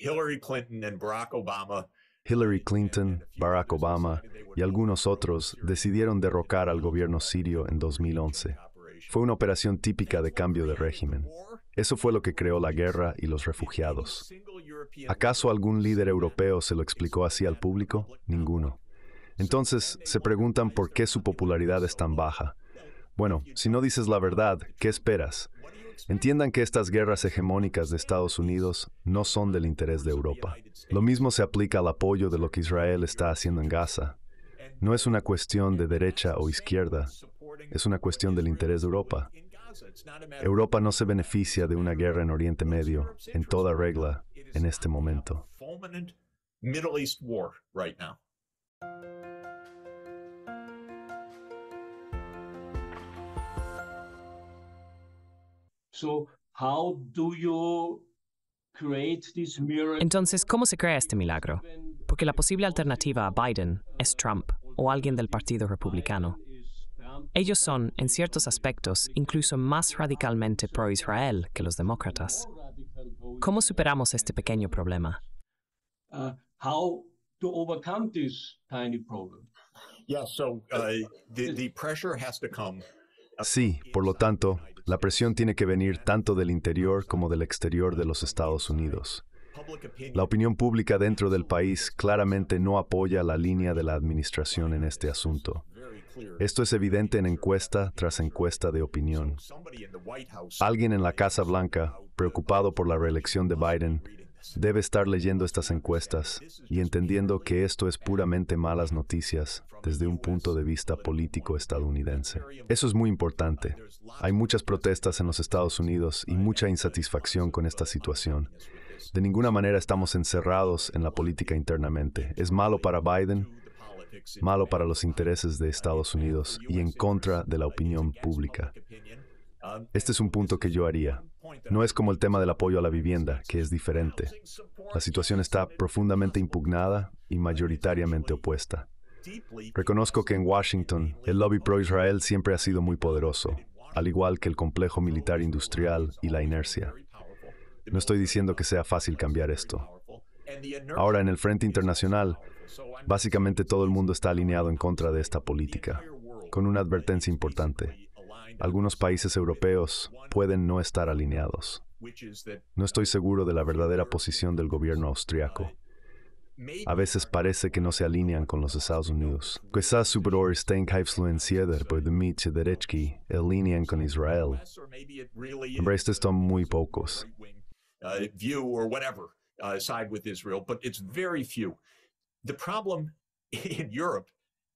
Hillary Clinton Barack Obama Hillary Clinton, Barack Obama y algunos otros decidieron derrocar al gobierno sirio en 2011. Fue una operación típica de cambio de régimen. Eso fue lo que creó la guerra y los refugiados. ¿Acaso algún líder europeo se lo explicó así al público? Ninguno. Entonces se preguntan por qué su popularidad es tan baja. Bueno, si no dices la verdad, ¿qué esperas? Entiendan que estas guerras hegemónicas de Estados Unidos no son del interés de Europa. Lo mismo se aplica al apoyo de lo que Israel está haciendo en Gaza. No es una cuestión de derecha o izquierda, es una cuestión del interés de Europa. Europa no se beneficia de una guerra en Oriente Medio, en toda regla, en este momento. entonces, ¿cómo se crea este milagro? Porque la posible alternativa a Biden es Trump o alguien del Partido Republicano. Ellos son, en ciertos aspectos, incluso más radicalmente pro-Israel que los demócratas. ¿Cómo superamos este pequeño problema? Sí, por lo tanto, la presión tiene que venir tanto del interior como del exterior de los Estados Unidos. La opinión pública dentro del país claramente no apoya la línea de la administración en este asunto. Esto es evidente en encuesta tras encuesta de opinión. Alguien en la Casa Blanca, preocupado por la reelección de Biden, debe estar leyendo estas encuestas y entendiendo que esto es puramente malas noticias desde un punto de vista político estadounidense. Eso es muy importante. Hay muchas protestas en los Estados Unidos y mucha insatisfacción con esta situación. De ninguna manera estamos encerrados en la política internamente. Es malo para Biden, malo para los intereses de Estados Unidos y en contra de la opinión pública. Este es un punto que yo haría. No es como el tema del apoyo a la vivienda, que es diferente. La situación está profundamente impugnada y mayoritariamente opuesta. Reconozco que en Washington el lobby pro-Israel siempre ha sido muy poderoso, al igual que el complejo militar industrial y la inercia. No estoy diciendo que sea fácil cambiar esto. Ahora en el Frente Internacional, básicamente todo el mundo está alineado en contra de esta política, con una advertencia importante. Algunos países europeos pueden no estar alineados. No estoy seguro de la verdadera posición del gobierno austriaco. A veces parece que no se alinean con los Estados Unidos. Quizás su bror en influenciado por Dmitry Derechki, alinean con Israel. En estos son muy pocos. Uh, view whatever uh, side with Israel, but it's very few. The problem in Europe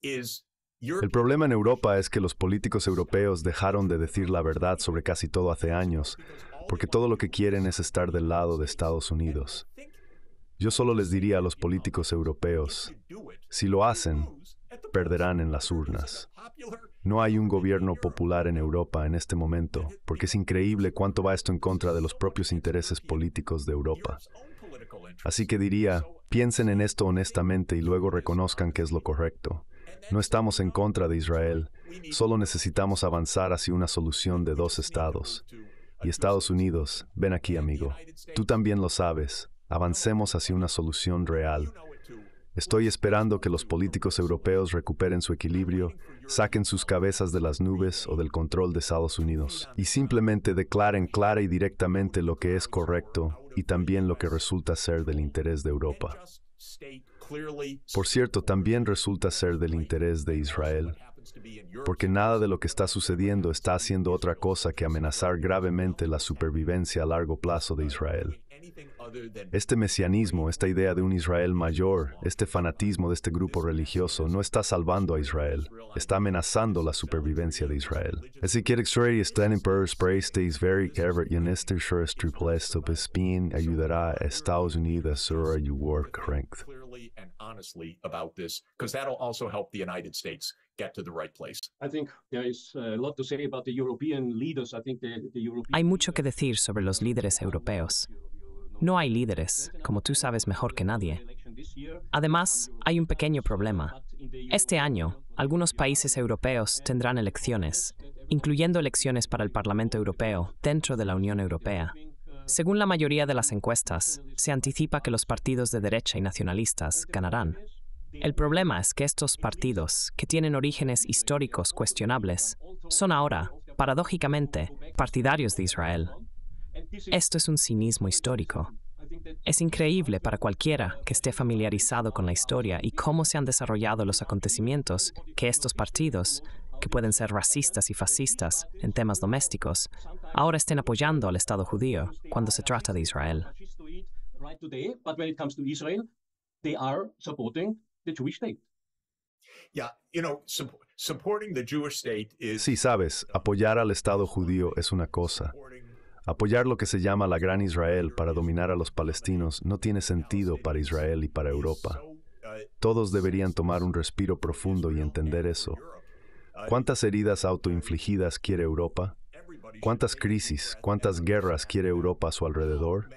is el problema en Europa es que los políticos europeos dejaron de decir la verdad sobre casi todo hace años, porque todo lo que quieren es estar del lado de Estados Unidos. Yo solo les diría a los políticos europeos, si lo hacen, perderán en las urnas. No hay un gobierno popular en Europa en este momento, porque es increíble cuánto va esto en contra de los propios intereses políticos de Europa. Así que diría, piensen en esto honestamente y luego reconozcan que es lo correcto. No estamos en contra de Israel, solo necesitamos avanzar hacia una solución de dos estados. Y Estados Unidos, ven aquí amigo, tú también lo sabes, avancemos hacia una solución real. Estoy esperando que los políticos europeos recuperen su equilibrio, saquen sus cabezas de las nubes o del control de Estados Unidos y simplemente declaren clara y directamente lo que es correcto y también lo que resulta ser del interés de Europa. Por cierto, también resulta ser del interés de Israel, porque nada de lo que está sucediendo está haciendo otra cosa que amenazar gravemente la supervivencia a largo plazo de Israel. Este mesianismo, esta idea de un Israel mayor, este fanatismo de este grupo religioso no está salvando a Israel, está amenazando la supervivencia de Israel. Así que Extrae ray en Emperor's Praise Stays Very Clever y en este Shores Triple S Spin ayudará a Estados Unidos a su ayudar correcto. and a Hay mucho que decir sobre los líderes europeos. No hay líderes, como tú sabes mejor que nadie. Además, hay un pequeño problema. Este año, algunos países europeos tendrán elecciones, incluyendo elecciones para el Parlamento Europeo dentro de la Unión Europea. Según la mayoría de las encuestas, se anticipa que los partidos de derecha y nacionalistas ganarán. El problema es que estos partidos, que tienen orígenes históricos cuestionables, son ahora, paradójicamente, partidarios de Israel esto es un cinismo histórico. Es increíble para cualquiera que esté familiarizado con la historia y cómo se han desarrollado los acontecimientos que estos partidos, que pueden ser racistas y fascistas en temas domésticos, ahora estén apoyando al Estado judío cuando se trata de Israel. Sí, sabes, apoyar al Estado judío es una cosa, Apoyar lo que se llama la Gran Israel para dominar a los palestinos no tiene sentido para Israel y para Europa. Todos deberían tomar un respiro profundo y entender eso. ¿Cuántas heridas autoinfligidas quiere Europa? ¿Cuántas crisis, cuántas guerras quiere Europa a su alrededor?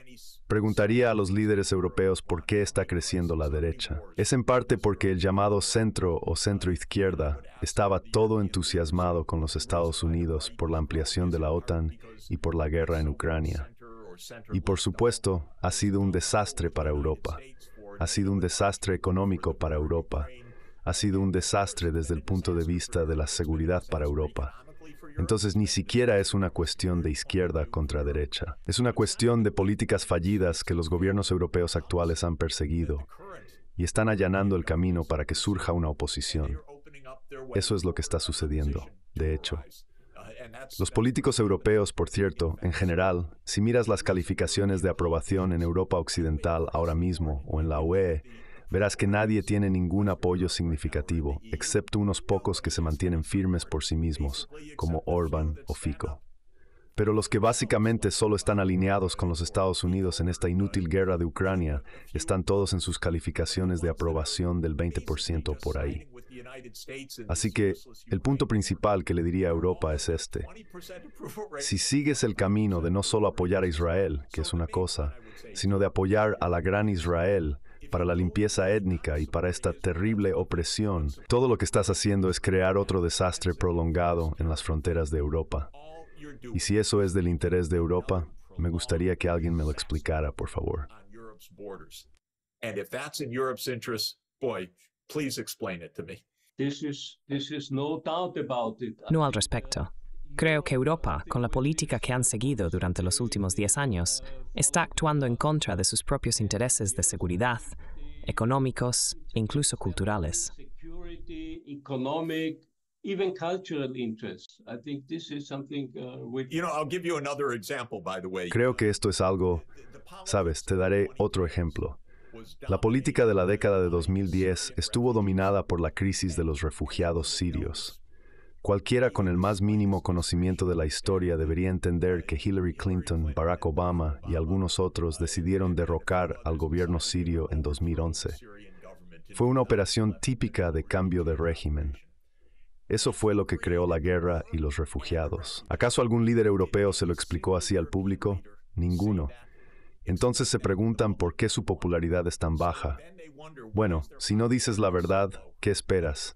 Preguntaría a los líderes europeos por qué está creciendo la derecha. Es en parte porque el llamado centro o centro izquierda estaba todo entusiasmado con los Estados Unidos por la ampliación de la OTAN y por la guerra en Ucrania. Y por supuesto, ha sido un desastre para Europa. Ha sido un desastre económico para Europa. Ha sido un desastre desde el punto de vista de la seguridad para Europa. Entonces ni siquiera es una cuestión de izquierda contra derecha. Es una cuestión de políticas fallidas que los gobiernos europeos actuales han perseguido y están allanando el camino para que surja una oposición. Eso es lo que está sucediendo, de hecho. Los políticos europeos, por cierto, en general, si miras las calificaciones de aprobación en Europa Occidental ahora mismo o en la UE, verás que nadie tiene ningún apoyo significativo, excepto unos pocos que se mantienen firmes por sí mismos, como Orban o Fico. Pero los que básicamente solo están alineados con los Estados Unidos en esta inútil guerra de Ucrania están todos en sus calificaciones de aprobación del 20% por ahí. Así que el punto principal que le diría a Europa es este. Si sigues el camino de no solo apoyar a Israel, que es una cosa, sino de apoyar a la gran Israel, para la limpieza étnica y para esta terrible opresión, todo lo que estás haciendo es crear otro desastre prolongado en las fronteras de Europa. Y si eso es del interés de Europa, me gustaría que alguien me lo explicara, por favor. No al respecto. Creo que Europa, con la política que han seguido durante los últimos 10 años, está actuando en contra de sus propios intereses de seguridad, económicos incluso culturales. Creo que esto es algo, sabes, te daré otro ejemplo. La política de la década de 2010 estuvo dominada por la crisis de los refugiados sirios. Cualquiera con el más mínimo conocimiento de la historia debería entender que Hillary Clinton, Barack Obama y algunos otros decidieron derrocar al gobierno sirio en 2011. Fue una operación típica de cambio de régimen. Eso fue lo que creó la guerra y los refugiados. ¿Acaso algún líder europeo se lo explicó así al público? Ninguno. Entonces se preguntan por qué su popularidad es tan baja. Bueno, si no dices la verdad, ¿qué esperas?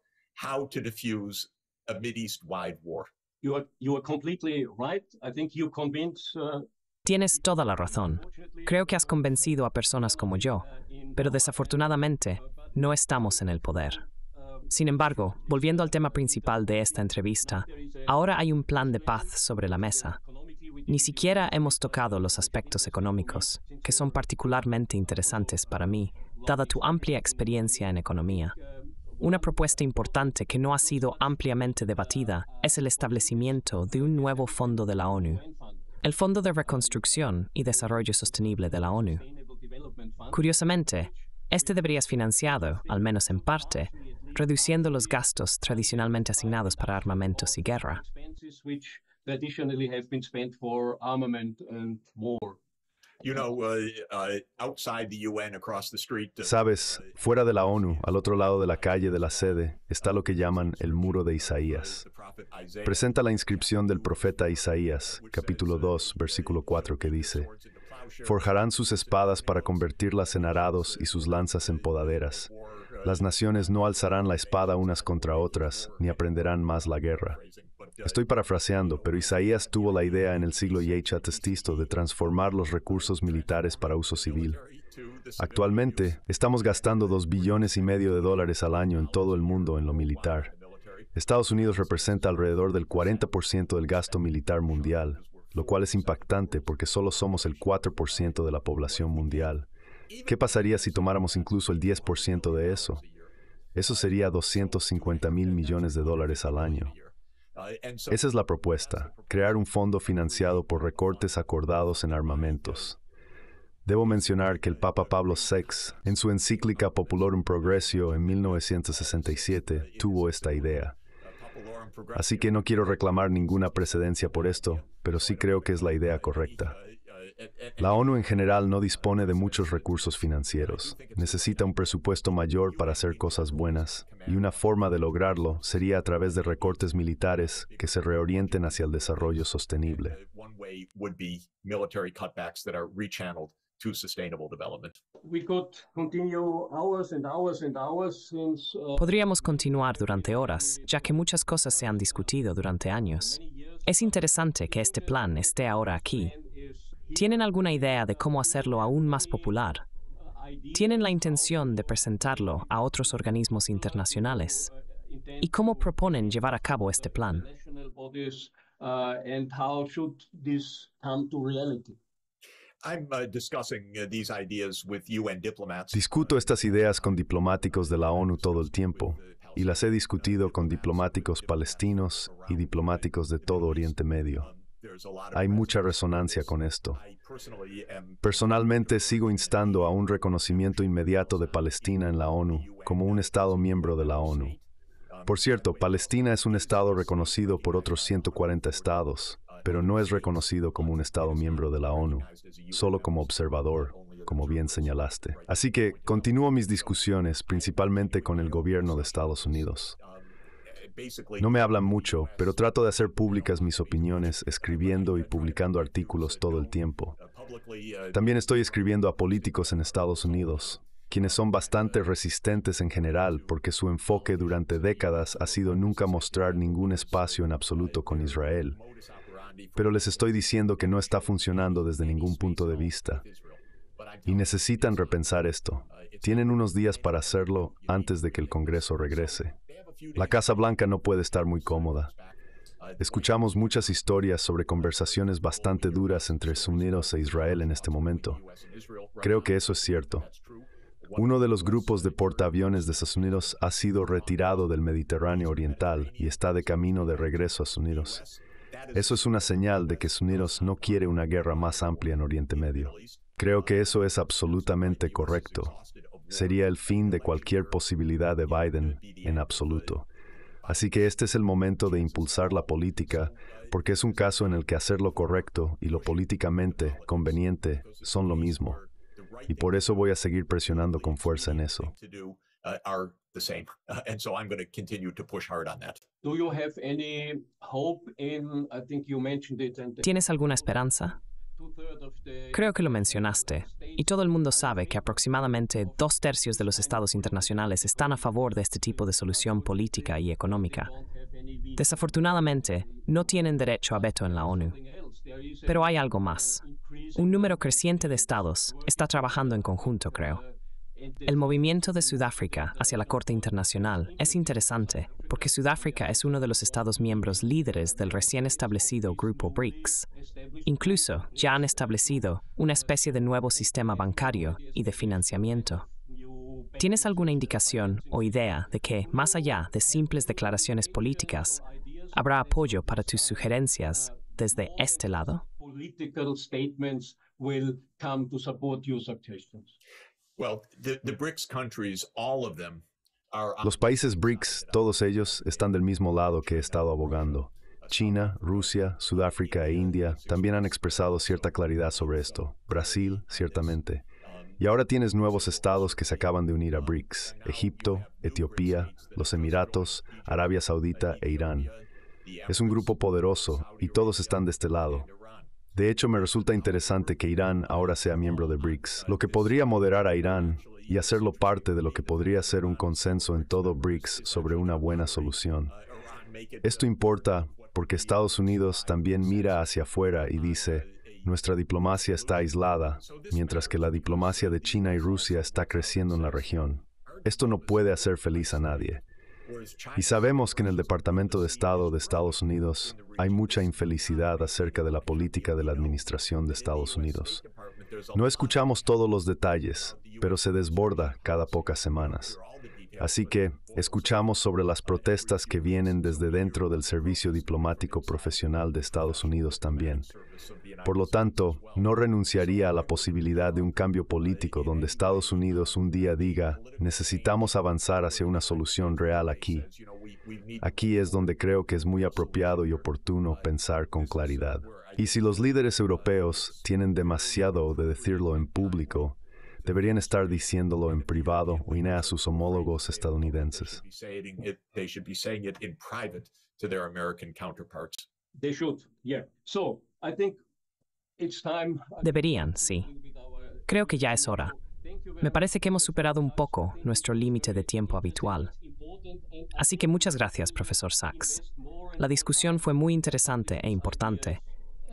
how to una a wide war. You Tienes toda la razón. Creo que has convencido a personas como yo, uh, pero desafortunadamente no estamos en el poder. Uh, Sin embargo, volviendo al tema principal de esta entrevista, ahora hay un plan de paz sobre la mesa. Ni siquiera hemos tocado los aspectos económicos, que son particularmente interesantes para mí, dada tu amplia experiencia en economía. Uh, una propuesta importante que no ha sido ampliamente debatida es el establecimiento de un nuevo fondo de la ONU, el Fondo de Reconstrucción y Desarrollo Sostenible de la ONU. Curiosamente, este debería ser financiado, al menos en parte, reduciendo los gastos tradicionalmente asignados para armamentos y guerra. Sabes, fuera de la ONU, al otro lado de la calle de la sede, está lo que llaman el muro de Isaías. Presenta la inscripción del profeta Isaías, capítulo 2, uh, versículo 4, que dice, Forjarán sus espadas para convertirlas en arados y sus lanzas en podaderas. Uh, Las naciones no alzarán la espada unas contra otras, ni aprenderán más la guerra. Estoy parafraseando, pero Isaías tuvo la idea en el siglo IH Testisto de transformar los recursos militares para uso civil. Actualmente, estamos gastando dos billones y medio de dólares al año en todo el mundo en lo militar. Estados Unidos representa alrededor del 40% del gasto militar mundial, lo cual es impactante porque solo somos el 4% de la población mundial. ¿Qué pasaría si tomáramos incluso el 10% de eso? Eso sería 250 mil millones de dólares al año. Esa es la propuesta, crear un fondo financiado por recortes acordados en armamentos. Debo mencionar que el Papa Pablo VI, en su encíclica Populorum Progressio en 1967, tuvo esta idea. Así que no quiero reclamar ninguna precedencia por esto, pero sí creo que es la idea correcta. La ONU en general no dispone de muchos recursos financieros. Necesita un presupuesto mayor para hacer cosas buenas, y una forma de lograrlo sería a través de recortes militares que se reorienten hacia el desarrollo sostenible. Podríamos continuar durante horas, ya que muchas cosas se han discutido durante años. Es interesante que este plan esté ahora aquí, ¿Tienen alguna idea de cómo hacerlo aún más popular? ¿Tienen la intención de presentarlo a otros organismos internacionales? ¿Y cómo proponen llevar a cabo este plan? Uh, uh, Discuto estas ideas con diplomáticos de la ONU todo el tiempo y las he discutido con diplomáticos palestinos y diplomáticos de todo Oriente Medio. Hay mucha resonancia con esto. Personalmente sigo instando a un reconocimiento inmediato de Palestina en la ONU como un Estado miembro de la ONU. Por cierto, Palestina es un Estado reconocido por otros 140 estados, pero no es reconocido como un Estado miembro de la ONU, solo como observador, como bien señalaste. Así que continúo mis discusiones principalmente con el gobierno de Estados Unidos. No me hablan mucho, pero trato de hacer públicas mis opiniones escribiendo y publicando artículos todo el tiempo. Uh, uh, También estoy escribiendo a políticos en Estados Unidos, quienes son bastante resistentes en general porque su enfoque durante décadas ha sido nunca mostrar ningún espacio en absoluto con Israel. Pero les estoy diciendo que no está funcionando desde ningún punto de vista. Y necesitan repensar esto. Tienen unos días para hacerlo antes de que el Congreso regrese. La Casa Blanca no puede estar muy cómoda. Escuchamos muchas historias sobre conversaciones bastante duras entre Unidos e Israel en este momento. Creo que eso es cierto. Uno de los grupos de portaaviones de Estados Unidos ha sido retirado del Mediterráneo Oriental y está de camino de regreso a Unidos. Eso es una señal de que Unidos no quiere una guerra más amplia en Oriente Medio. Creo que eso es absolutamente correcto sería el fin de cualquier posibilidad de Biden en absoluto. Así que este es el momento de impulsar la política, porque es un caso en el que hacer lo correcto y lo políticamente conveniente son lo mismo. Y por eso voy a seguir presionando con fuerza en eso. ¿Tienes alguna esperanza? Creo que lo mencionaste, y todo el mundo sabe que aproximadamente dos tercios de los estados internacionales están a favor de este tipo de solución política y económica. Desafortunadamente, no tienen derecho a veto en la ONU. Pero hay algo más. Un número creciente de estados está trabajando en conjunto, creo. El movimiento de Sudáfrica hacia la Corte Internacional es interesante porque Sudáfrica es uno de los Estados miembros líderes del recién establecido Grupo BRICS. Incluso ya han establecido una especie de nuevo sistema bancario y de financiamiento. ¿Tienes alguna indicación o idea de que, más allá de simples declaraciones políticas, habrá apoyo para tus sugerencias desde este lado? Los países BRICS, todos ellos, están del mismo lado que he estado abogando. China, Rusia, Sudáfrica e India también han expresado cierta claridad sobre esto. Brasil, ciertamente. Y ahora tienes nuevos estados que se acaban de unir a BRICS, Egipto, Etiopía, los Emiratos, Arabia Saudita e Irán. Es un grupo poderoso y todos están de este lado, de hecho, me resulta interesante que Irán ahora sea miembro de BRICS, lo que podría moderar a Irán y hacerlo parte de lo que podría ser un consenso en todo BRICS sobre una buena solución. Esto importa porque Estados Unidos también mira hacia afuera y dice, nuestra diplomacia está aislada, mientras que la diplomacia de China y Rusia está creciendo en la región. Esto no puede hacer feliz a nadie. Y sabemos que en el Departamento de Estado de Estados Unidos hay mucha infelicidad acerca de la política de la administración de Estados Unidos. No escuchamos todos los detalles, pero se desborda cada pocas semanas. Así que escuchamos sobre las protestas que vienen desde dentro del servicio diplomático profesional de Estados Unidos también. Por lo tanto, no renunciaría a la posibilidad de un cambio político donde Estados Unidos un día diga, necesitamos avanzar hacia una solución real aquí. Aquí es donde creo que es muy apropiado y oportuno pensar con claridad. Y si los líderes europeos tienen demasiado de decirlo en público, deberían estar diciéndolo en privado o a sus homólogos estadounidenses. Deberían, sí. Creo que ya es hora. Me parece que hemos superado un poco nuestro límite de tiempo habitual. Así que muchas gracias, profesor Sachs. La discusión fue muy interesante e importante.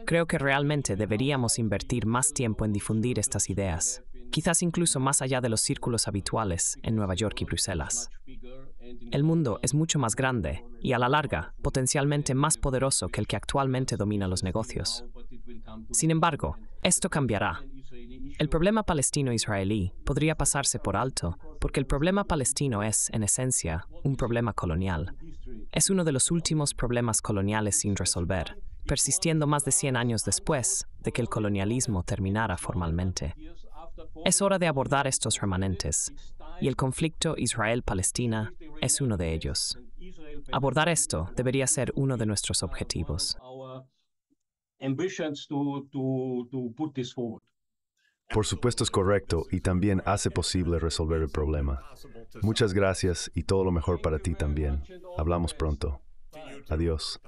Creo que realmente deberíamos invertir más tiempo en difundir estas ideas quizás incluso más allá de los círculos habituales en Nueva York y Bruselas. El mundo es mucho más grande y a la larga potencialmente más poderoso que el que actualmente domina los negocios. Sin embargo, esto cambiará. El problema palestino-israelí podría pasarse por alto porque el problema palestino es, en esencia, un problema colonial. Es uno de los últimos problemas coloniales sin resolver, persistiendo más de 100 años después de que el colonialismo terminara formalmente. Es hora de abordar estos remanentes, y el conflicto Israel-Palestina es uno de ellos. Abordar esto debería ser uno de nuestros objetivos. Por supuesto es correcto y también hace posible resolver el problema. Muchas gracias y todo lo mejor para ti también. Hablamos pronto. Adiós.